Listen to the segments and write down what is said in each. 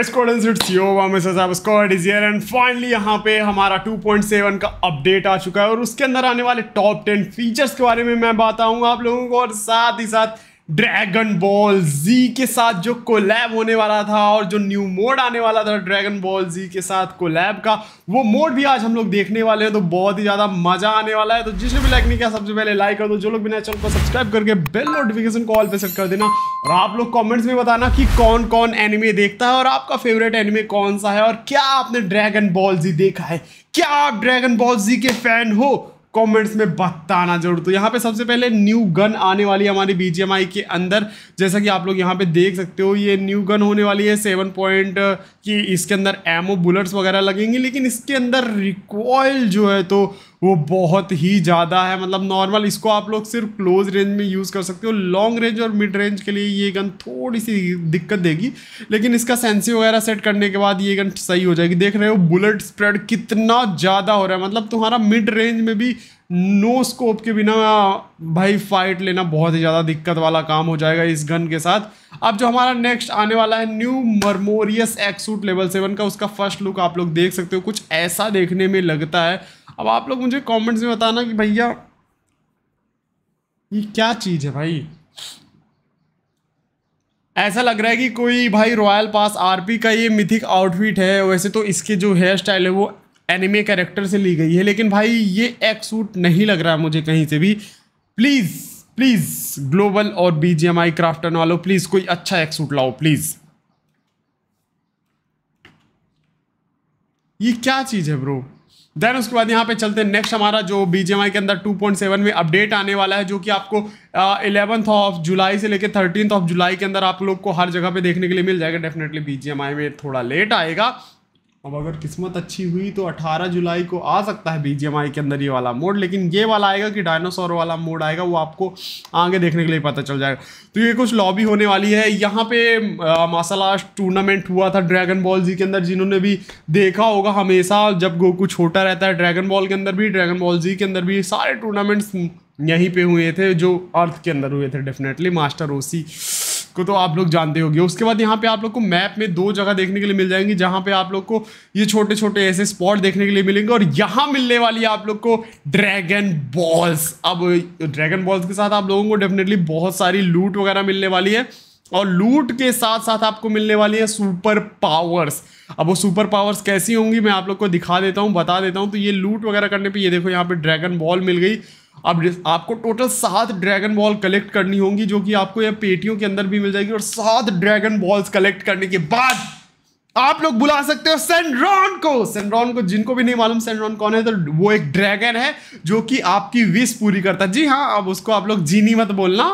finally यहाँ पे हमारा 2.7 का अपडेट आ चुका है और उसके अंदर आने वाले टॉप 10 फीचर्स के बारे में मैं बताऊंगा आप लोगों को और साथ ही साथ ड्रैगन बॉल जी के साथ जो कोलैब होने वाला था और जो न्यू मोड आने वाला था ड्रैगन बॉल जी के साथ कोलैब का वो मोड भी आज हम लोग देखने वाले हैं तो बहुत ही ज़्यादा मज़ा आने वाला है तो जिसने भी लाइक नहीं किया सबसे पहले लाइक कर दो जो लोग भी चैनल को सब्सक्राइब करके बेल नोटिफिकेशन को ऑल पे सेट कर देना और आप लोग कॉमेंट्स में बताना कि कौन कौन एनिमे देखता है और आपका फेवरेट एनिमे कौन सा है और क्या आपने ड्रैगन बॉल जी देखा है क्या आप ड्रैगन बॉल जी के फैन हो कमेंट्स में बताना जरूर तो यहाँ पे सबसे पहले न्यू गन आने वाली है हमारी बी के अंदर जैसा कि आप लोग यहाँ पे देख सकते हो ये न्यू गन होने वाली है सेवन पॉइंट की इसके अंदर एमओ बुलेट्स वगैरह लगेंगे लेकिन इसके अंदर रिकॉयल जो है तो वो बहुत ही ज़्यादा है मतलब नॉर्मल इसको आप लोग सिर्फ क्लोज रेंज में यूज़ कर सकते हो लॉन्ग रेंज और मिड रेंज के लिए ये गन थोड़ी सी दिक्कत देगी लेकिन इसका सेंसी वगैरह सेट करने के बाद ये गन सही हो जाएगी देख रहे हो बुलेट स्प्रेड कितना ज़्यादा हो रहा है मतलब तुम्हारा मिड रेंज में भी नो स्कोप के बिना भाई फाइट लेना बहुत ही ज़्यादा दिक्कत वाला काम हो जाएगा इस गन के साथ अब जो हमारा नेक्स्ट आने वाला है new marmoreous exosuit level seven का उसका फर्स्ट लुक आप लोग देख सकते हो कुछ ऐसा देखने में लगता है अब आप लोग मुझे कमेंट्स में बताना कि भैया ये क्या चीज़ है भाई ऐसा लग रहा है कि कोई भाई रॉयल पास आरपी का ये मिथिक आउटफिट है वैसे तो इसके जो हेयर स्टाइल है वो एनिमे कैरेक्टर से ली गई है लेकिन भाई ये एक सूट नहीं लग रहा मुझे कहीं से भी प्लीज़ प्लीज़ ग्लोबल और बीजीएमआई आई क्राफ्टन वालों प्लीज़ कोई अच्छा एक सूट लाओ प्लीज़ ये क्या चीज़ है ब्रो देन उसके बाद यहाँ पे चलते हैं नेक्स्ट हमारा जो बी के अंदर 2.7 में अपडेट आने वाला है जो कि आपको इलेवंथ ऑफ जुलाई से लेकर थर्टीन ऑफ जुलाई के अंदर आप लोग को हर जगह पे देखने के लिए मिल जाएगा डेफिनेटली बी में थोड़ा लेट आएगा अब अगर किस्मत अच्छी हुई तो 18 जुलाई को आ सकता है बी के अंदर ये वाला मोड लेकिन ये वाला आएगा कि डायनासोर वाला मोड आएगा वो आपको आगे देखने के लिए पता चल जाएगा तो ये कुछ लॉबी होने वाली है यहाँ पे मार्शल आर्ट टूर्नामेंट हुआ था ड्रैगन बॉल जी के अंदर जिन्होंने भी देखा होगा हमेशा जब गोकू छोटा रहता है ड्रैगन बॉल के अंदर भी ड्रैगन बॉल जी के अंदर भी सारे टूर्नामेंट्स यहीं पर हुए थे जो अर्थ के अंदर हुए थे डेफिनेटली मास्टर ओसी को तो आप लोग जानते हो उसके बाद यहाँ पे आप लोग को मैप में दो जगह देखने के लिए मिल जाएंगी जहाँ पे आप लोग को ये छोटे छोटे ऐसे स्पॉट देखने के लिए मिलेंगे और यहाँ मिलने वाली आप लोग को ड्रैगन बॉल्स अब ड्रैगन बॉल्स के साथ आप लोगों को डेफिनेटली बहुत सारी लूट वगैरह मिलने वाली है और लूट के साथ साथ आपको मिलने वाली है सुपर पावर्स अब वो सुपर पावर्स कैसी होंगी मैं आप लोग को दिखा देता हूँ बता देता हूँ तो ये लूट वगैरह करने पे ये देखो यहाँ पे ड्रैगन बॉल मिल गई अब आपको टोटल सात ड्रैगन बॉल कलेक्ट करनी होंगी जो कि आपको यह पेटियों के अंदर भी मिल जाएगी और सात ड्रैगन बॉल्स कलेक्ट करने के बाद आप लोग बुला सकते हो सेंड्रॉन को सेंड्रॉन को जिनको भी नहीं मालूम सेंड्रॉन कौन है तो वो एक ड्रैगन है जो कि आपकी विश पूरी करता है जी हाँ अब उसको आप लोग जीनी मत बोलना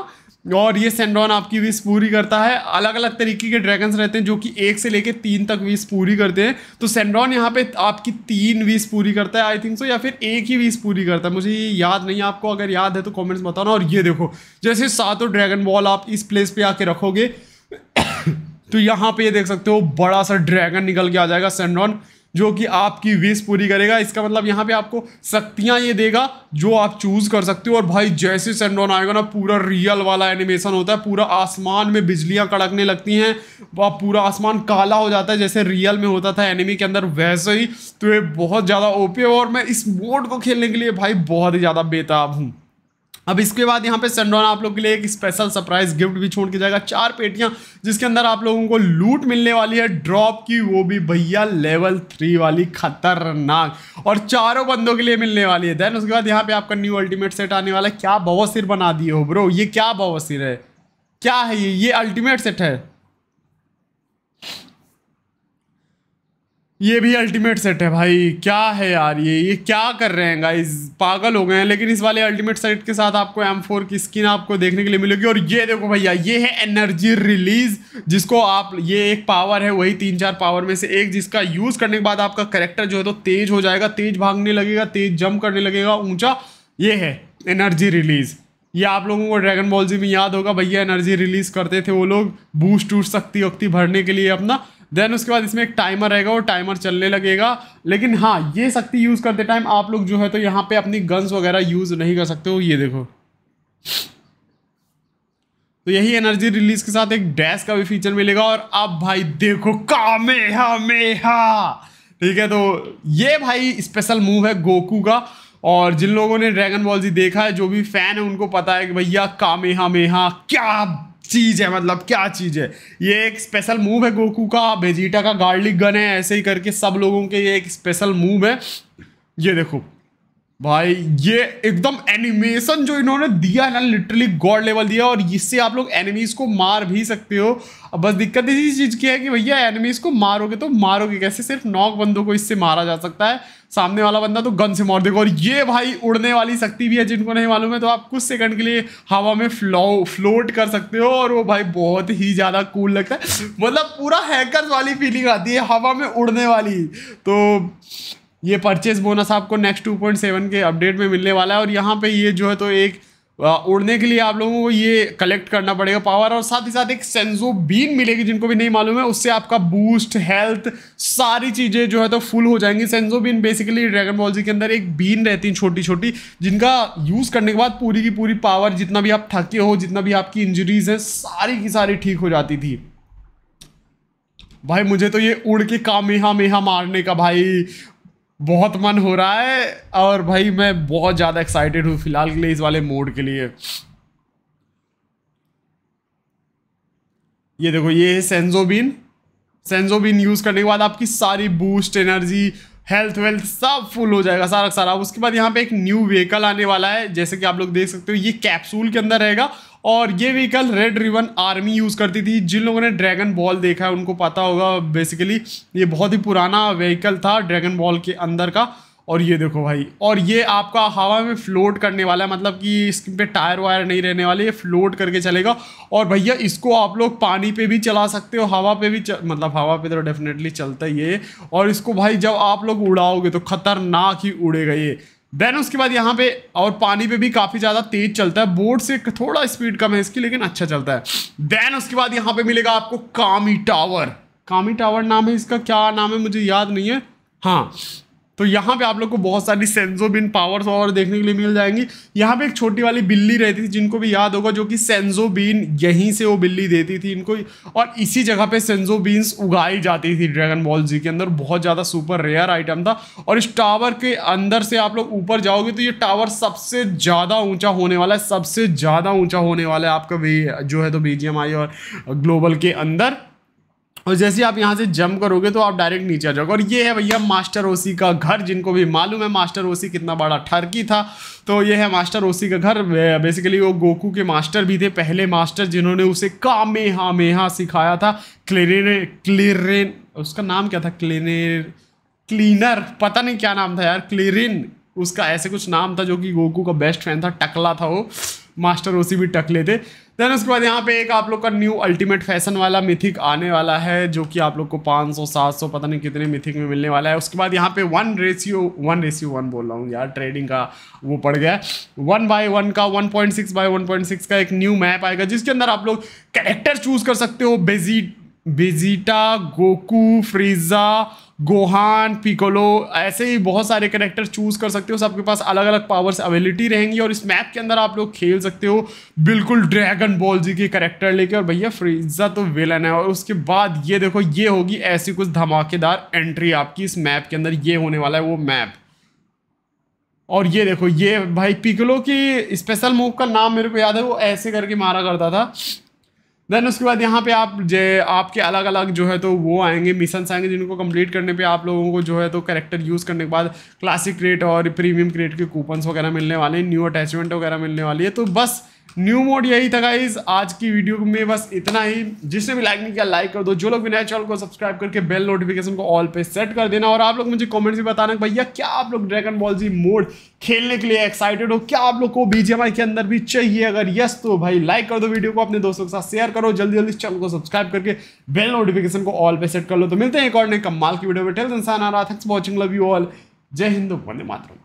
और ये सेंड्रॉन आपकी विश पूरी करता है अलग अलग तरीके के ड्रैगन्स रहते हैं जो कि एक से लेके तीन तक विश पूरी करते हैं तो सेंड्रॉन यहाँ पे आपकी तीन विश पूरी करता है आई थिंक सो या फिर एक ही विश पूरी करता है मुझे ये याद नहीं आपको अगर याद है तो कॉमेंट्स बताना और ये देखो जैसे सातों ड्रैगन बॉल आप इस प्लेस पर आके रखोगे तो यहाँ पर ये देख सकते हो बड़ा सा ड्रैगन निकल के आ जाएगा सेंड्रॉन जो कि आपकी विश पूरी करेगा इसका मतलब यहाँ पे आपको शक्तियाँ ये देगा जो आप चूज कर सकते हो और भाई जैसे सेंडोन आएगा ना पूरा रियल वाला एनिमेशन होता है पूरा आसमान में बिजलियाँ कड़कने लगती हैं पूरा आसमान काला हो जाता है जैसे रियल में होता था एनिमी के अंदर वैसे ही तो ये बहुत ज़्यादा ओपी है और मैं इस मोड को खेलने के लिए भाई बहुत ही ज़्यादा बेताब हूँ अब इसके बाद यहाँ पे सनडॉन आप लोग के लिए एक स्पेशल सरप्राइज गिफ्ट भी छोड़ के जाएगा चार पेटियाँ जिसके अंदर आप लोगों को लूट मिलने वाली है ड्रॉप की वो भी भैया लेवल थ्री वाली खतरनाक और चारों बंदों के लिए मिलने वाली है देन उसके बाद यहाँ पे आपका न्यू अल्टीमेट सेट आने वाला है क्या बवसिर बना दिए हो ब्रो ये क्या बवसिर है क्या है ये ये अल्टीमेट सेट है ये भी अल्टीमेट सेट है भाई क्या है यार ये ये क्या कर रहे हैं गाइज पागल हो गए हैं लेकिन इस वाले अल्टीमेट सेट के साथ आपको एम फोर की स्किन आपको देखने के लिए मिलेगी और ये देखो भैया ये है एनर्जी रिलीज जिसको आप ये एक पावर है वही तीन चार पावर में से एक जिसका यूज़ करने के बाद आपका करेक्टर जो है तो तेज हो जाएगा तेज भागने लगेगा तेज जम्प करने लगेगा ऊंचा ये है एनर्जी रिलीज़ ये आप लोगों को ड्रैगन बॉल जी में याद होगा भैया एनर्जी रिलीज़ करते थे वो लोग बूस्ट टूट शक्ति वक्ति भरने के लिए अपना देन उसके बाद इसमें एक टाइमर रहेगा और टाइमर चलने लगेगा लेकिन हाँ ये शक्ति यूज़ करते टाइम आप लोग जो है तो यहाँ पे अपनी गन्स वगैरह यूज़ नहीं कर सकते हो ये देखो तो यही एनर्जी रिलीज के साथ एक डैश का भी फीचर मिलेगा और अब भाई देखो कामे हमेहा ठीक है तो ये भाई स्पेशल मूव है गोकू का और जिन लोगों ने ड्रैगन बॉल जी देखा है जो भी फैन है उनको पता है कि भैया कामेहा मेहा क्या चीज़ है मतलब क्या चीज़ है ये एक स्पेशल मूव है गोकू का बेजीटा का गार्लिक गन है ऐसे ही करके सब लोगों के ये एक स्पेशल मूव है ये देखो भाई ये एकदम एनिमेशन जो इन्होंने दिया है ना लिटरली गॉड लेवल दिया और इससे आप लोग एनिमीज को मार भी सकते हो अब बस दिक्कत इसी चीज़ की है कि भैया एनिमीज को मारोगे तो मारोगे कैसे सिर्फ नॉक बंदों को इससे मारा जा सकता है सामने वाला बंदा तो गन से मार देगा और ये भाई उड़ने वाली शक्ति भी है जिनको नहीं मालूम है तो आप कुछ सेकंड के लिए हवा में फ्लो फ्लोट कर सकते हो और वो भाई बहुत ही ज़्यादा कूल लगता है मतलब पूरा हैकर वाली फीलिंग आती है हवा में उड़ने वाली तो ये परचेज बोनस आपको नेक्स्ट टू पॉइंट सेवन के अपडेट में मिलने वाला है और यहाँ पे ये जो है तो एक उड़ने के लिए आप लोगों को ये कलेक्ट करना पड़ेगा पावर और साथ ही साथ एक सेंजो बीन मिलेगी जिनको भी नहीं मालूम है उससे आपका बूस्ट हेल्थ सारी चीज़ें जो है तो फुल हो जाएंगी सेंजो बीन बेसिकली ड्रैगन बॉल्जी के अंदर एक बीन रहती है छोटी छोटी जिनका यूज़ करने के बाद पूरी की पूरी पावर जितना भी आप थके हो जितना भी आपकी इंजरीज हैं सारी की सारी ठीक हो जाती थी भाई मुझे तो ये उड़ के कामेहा मेहा मारने का भाई बहुत मन हो रहा है और भाई मैं बहुत ज़्यादा एक्साइटेड हूँ फिलहाल के लिए इस वाले मोड के लिए ये देखो ये है सेंजोबिन सेंजोबिन यूज़ करने के बाद आपकी सारी बूस्ट एनर्जी हेल्थ वेल्थ सब फुल हो जाएगा सारा सारा उसके बाद यहाँ पे एक न्यू व्हीकल आने वाला है जैसे कि आप लोग देख सकते हो ये कैप्सूल के अंदर रहेगा और ये vehicle red ribbon army use करती थी जिन लोगों ने ड्रैगन बॉल देखा है उनको पता होगा बेसिकली ये बहुत ही पुराना व्हीकल था ड्रैगन बॉल के अंदर का और ये देखो भाई और ये आपका हवा में फ्लोट करने वाला है मतलब कि इसके पे टायर वायर नहीं रहने वाले ये फ्लोट करके चलेगा और भैया इसको आप लोग पानी पे भी चला सकते हो हवा पे भी चल, मतलब हवा पे तो डेफिनेटली चलता ही है और इसको भाई जब आप लोग उड़ाओगे तो खतरनाक ही उड़ेगा ये देन उसके बाद यहाँ पे और पानी पे भी काफ़ी ज़्यादा तेज चलता है बोर्ड से थोड़ा स्पीड कम है इसकी लेकिन अच्छा चलता है देन उसके बाद यहाँ पे मिलेगा आपको कामी टावर कामी टावर नाम है इसका क्या नाम है मुझे याद नहीं है हाँ तो यहाँ पे आप लोग को बहुत सारी सेंजोबिन पावर्स और देखने के लिए मिल जाएंगी यहाँ पे एक छोटी वाली बिल्ली रहती थी जिनको भी याद होगा जो कि सेंजोबिन यहीं से वो बिल्ली देती थी इनको और इसी जगह पे सेंजोबीन्स उगाई जाती थी ड्रैगन बॉल जी के अंदर बहुत ज़्यादा सुपर रेयर आइटम था और इस टावर के अंदर से आप लोग ऊपर जाओगे तो ये टावर सबसे ज़्यादा ऊँचा होने वाला है सबसे ज़्यादा ऊँचा होने वाला है आपका जो है तो बी और ग्लोबल के अंदर और जैसे आप यहाँ से जम करोगे तो आप डायरेक्ट नीचे आ जाओगे और ये है भैया मास्टर ओसी का घर जिनको भी मालूम है मास्टर ओसी कितना बड़ा ठरकी था तो ये है मास्टर ओसी का घर बेसिकली वो गोकू के मास्टर भी थे पहले मास्टर जिन्होंने उसे कामे हा मेहा सिखाया था क्लिरेन क्लिरेन उसका नाम क्या था क्लिनेर क्लीनर पता नहीं क्या नाम था यार क्लेरिन उसका ऐसे कुछ नाम था जो कि गोकू का बेस्ट फ्रेंड था टकला था वो मास्टर ओसी भी टक लेते देन उसके बाद यहाँ पे एक आप लोग का न्यू अल्टीमेट फैशन वाला मिथिक आने वाला है जो कि आप लोग को 500 700 पता नहीं कितने मिथिक में मिलने वाला है उसके बाद यहाँ पे one ratio one ratio one बोल रहा हूँ यार ट्रेडिंग का वो पड़ गया वन बाय वन का 1.6 पॉइंट सिक्स बाय वन का एक न्यू मैप आएगा जिसके अंदर आप लोग कैरेक्टर चूज कर सकते हो बेजी बेजीटा गोकू फ्रीजा गोहान पिकोलो ऐसे ही बहुत सारे करेक्टर चूज कर सकते हो सबके पास अलग अलग पावर्स अवेलिटी रहेंगी और इस मैप के अंदर आप लोग खेल सकते हो बिल्कुल ड्रैगन बॉल जी के करेक्टर लेके और भैया फ्रीजा तो विलन है और उसके बाद ये देखो ये होगी ऐसी कुछ धमाकेदार एंट्री आपकी इस मैप के अंदर ये होने वाला है वो मैप और ये देखो ये भाई पिकलो की स्पेशल मूव का नाम मेरे को याद है वो ऐसे करके मारा करता था देन उसके बाद यहाँ पे आप जे आपके अलग अलग जो है तो वो आएंगे मिशन आएंगे जिनको कंप्लीट करने पे आप लोगों को जो है तो करेक्टर यूज़ करने के बाद क्लासिक रेट और प्रीमियम क्रेट के कूपन्स वगैरह मिलने वाले हैं न्यू अटैचमेंट वगैरह मिलने वाली है तो बस न्यू मोड यही था गाइज आज की वीडियो में बस इतना ही जिसने भी लाइक नहीं किया लाइक कर दो जो लोग भी नए चैनल को सब्सक्राइब करके बेल नोटिफिकेशन को ऑल पे सेट कर देना और आप लोग मुझे कमेंट्स भी बताना भैया क्या आप लोग ड्रैगन बॉल जी मोड खेलने के लिए एक्साइटेड हो क्या आप लोग को बीजेमआई के अंदर भी चाहिए अगर यस तो भाई लाइक कर दो वीडियो को अपने दोस्तों के साथ शेयर करो जल्दी जल्दी चैनल को सब्सक्राइब करके बेल नोटिफिकेशन को ऑल पे सेट कर लो तो मिलते हैं एक और नए कमाल की वीडियो में टेल्स इंसान आ रहा thanks watching love you all जय हिंदू वंदे मातरम